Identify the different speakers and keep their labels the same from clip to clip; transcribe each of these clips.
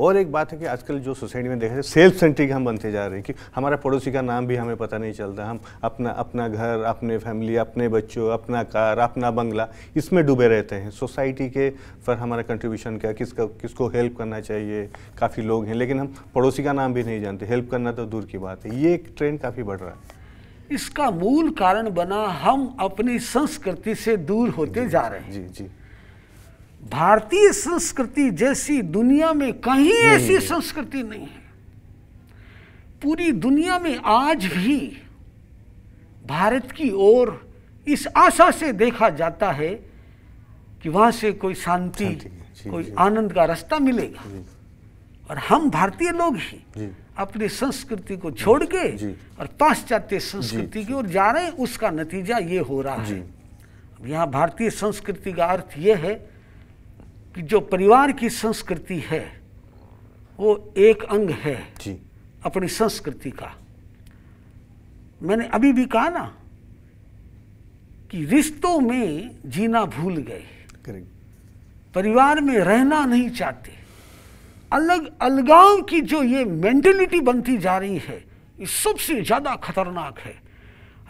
Speaker 1: और एक बात है कि आजकल जो सोसाइटी में देखा जाए सेल्फ सेंट्रिक हम बनते जा रहे हैं कि हमारा पड़ोसी का नाम भी हमें पता नहीं चलता हम अपना अपना घर अपने फैमिली अपने बच्चों अपना कार अपना बंगला इसमें डूबे रहते हैं सोसाइटी के पर हमारा कंट्रीब्यूशन क्या किसका किसको हेल्प करना चाहिए काफ़ी लोग हैं लेकिन हम पड़ोसी का नाम भी नहीं जानते हेल्प करना तो दूर की बात है ये एक ट्रेंड काफ़ी बढ़ रहा है इसका मूल कारण बना हम अपनी संस्कृति से दूर होते जा रहे हैं जी जी भारतीय संस्कृति जैसी दुनिया में कहीं ऐसी संस्कृति नहीं है पूरी दुनिया में आज भी भारत की ओर इस आशा से देखा जाता है कि वहां से कोई शांति कोई आनंद का रास्ता मिलेगा और हम भारतीय लोग ही अपनी संस्कृति को छोड़ के और पाश्चात्य संस्कृति की ओर जा रहे हैं उसका नतीजा ये हो रहा है यहाँ भारतीय संस्कृति का अर्थ यह है कि जो परिवार की संस्कृति है वो एक अंग है जी। अपनी संस्कृति का मैंने अभी भी कहा ना कि रिश्तों में जीना भूल गए परिवार में रहना नहीं चाहते अलग अलगाव की जो ये मेंटेलिटी बनती जा रही है ये सबसे ज़्यादा खतरनाक है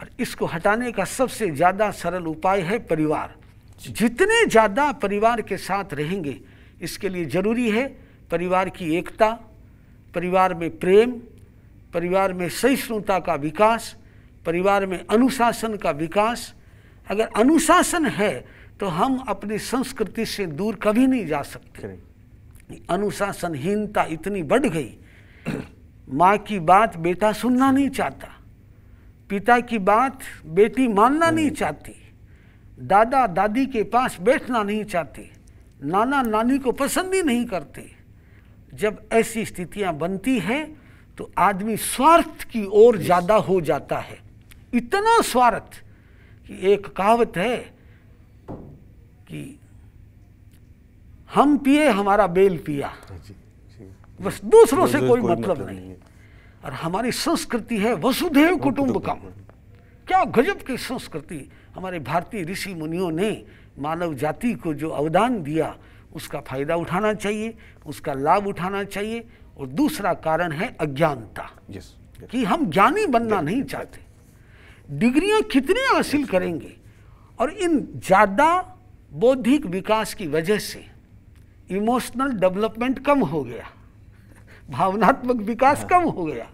Speaker 1: और इसको हटाने का सबसे ज़्यादा सरल उपाय है परिवार जितने ज़्यादा परिवार के साथ रहेंगे इसके लिए ज़रूरी है परिवार की एकता परिवार में प्रेम परिवार में सहिष्णुता का विकास परिवार में अनुशासन का विकास अगर अनुशासन है तो हम अपनी संस्कृति से दूर कभी नहीं जा सकते अनुशासनहीनता इतनी बढ़ गई माँ की बात बेटा सुनना नहीं चाहता पिता की बात बेटी मानना नहीं चाहती दादा दादी के पास बैठना नहीं चाहते नाना नानी को पसंद ही नहीं करते जब ऐसी स्थितियां बनती हैं तो आदमी स्वार्थ की ओर ज़्यादा हो जाता है इतना स्वार्थ कि एक कहावत है कि हम पिए हमारा बेल पिया हाँ बस दूसरों से कोई मतलब, मतलब नहीं और हमारी संस्कृति है वसुधेव कुटुंब का क्या गजब की संस्कृति हमारे भारतीय ऋषि मुनियों ने मानव जाति को जो अवदान दिया उसका फायदा उठाना चाहिए उसका लाभ उठाना चाहिए और दूसरा कारण है अज्ञानता yes, yes. कि हम ज्ञानी बनना yes, नहीं चाहते डिग्रियां कितनी हासिल करेंगे और इन ज़्यादा बौद्धिक विकास की वजह से इमोशनल डेवलपमेंट कम हो गया भावनात्मक विकास yes. हाँ। कम हो गया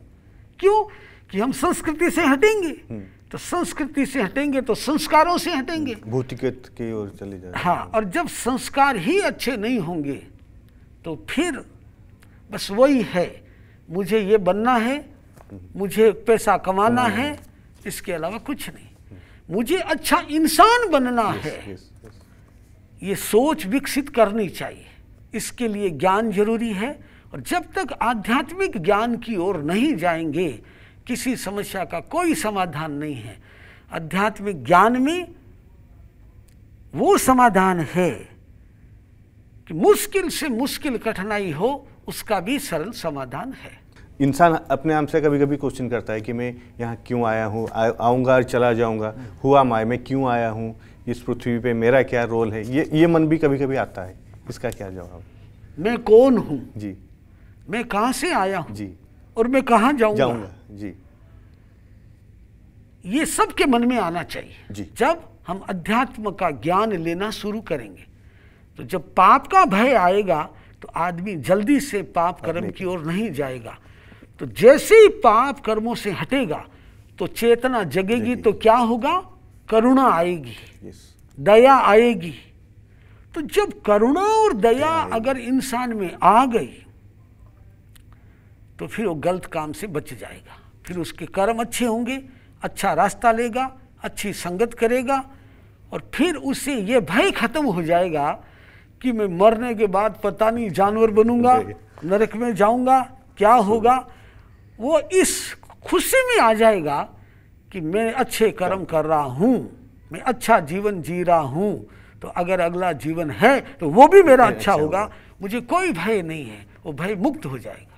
Speaker 1: क्यों कि हम संस्कृति से हटेंगे हम्म। तो संस्कृति से हटेंगे तो संस्कारों से हटेंगे भौतिकत की ओर चले जाएंगे हाँ और जब संस्कार ही अच्छे नहीं होंगे तो फिर बस वही है मुझे ये बनना है मुझे पैसा कमाना है इसके अलावा कुछ नहीं मुझे अच्छा इंसान बनना yes, है yes, yes. ये सोच विकसित करनी चाहिए इसके लिए ज्ञान जरूरी है और जब तक आध्यात्मिक ज्ञान की ओर नहीं जाएंगे किसी समस्या का कोई समाधान नहीं है आध्यात्मिक ज्ञान में वो समाधान है कि मुश्किल से मुश्किल कठिनाई हो उसका भी सरल समाधान है इंसान अपने आप से कभी कभी क्वेश्चन करता है कि मैं यहाँ क्यों आया हूँ आऊँगा और चला जाऊँगा हुआ माए मैं क्यों आया हूँ इस पृथ्वी पे मेरा क्या रोल है ये ये मन भी कभी कभी आता है इसका क्या जवाब मैं कौन हूँ जी मैं कहाँ से आया हूँ जी और मैं कहा जाऊंगा जाऊंगा जी ये सबके मन में आना चाहिए जी जब हम अध्यात्म का ज्ञान लेना शुरू करेंगे तो जब पाप का भय आएगा तो आदमी जल्दी से पाप कर्म की ओर नहीं जाएगा तो जैसे ही पाप कर्मों से हटेगा तो चेतना जगेगी तो क्या होगा करुणा आएगी दया आएगी तो जब करुणा और दया अगर इंसान में आ गई तो फिर वो गलत काम से बच जाएगा फिर उसके कर्म अच्छे होंगे अच्छा रास्ता लेगा अच्छी संगत करेगा और फिर उससे ये भय खत्म हो जाएगा कि मैं मरने के बाद पता नहीं जानवर बनूंगा नरक में जाऊंगा क्या होगा वो इस खुशी में आ जाएगा कि मैं अच्छे कर्म कर रहा हूँ मैं अच्छा जीवन जी रहा हूँ तो अगर अगला जीवन है तो वो भी मेरा अच्छा, अच्छा होगा मुझे कोई भय नहीं है वो भय मुक्त हो जाएगा